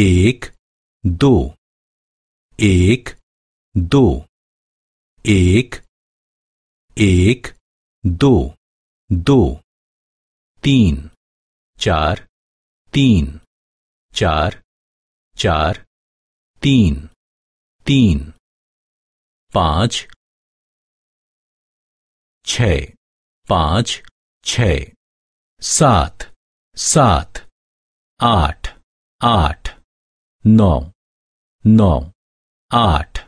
एक दो एक दो एक एक दो दो तीन चार तीन चार चार तीन तीन पांच छ पांच छ सात सात आठ आठ नौ नौ आठ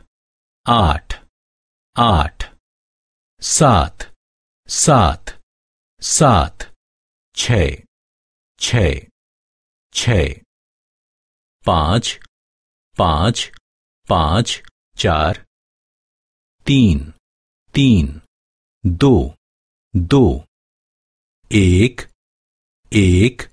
आठ आठ सात सात सात छ छ छ पांच पांच पांच चार तीन तीन दो दो एक एक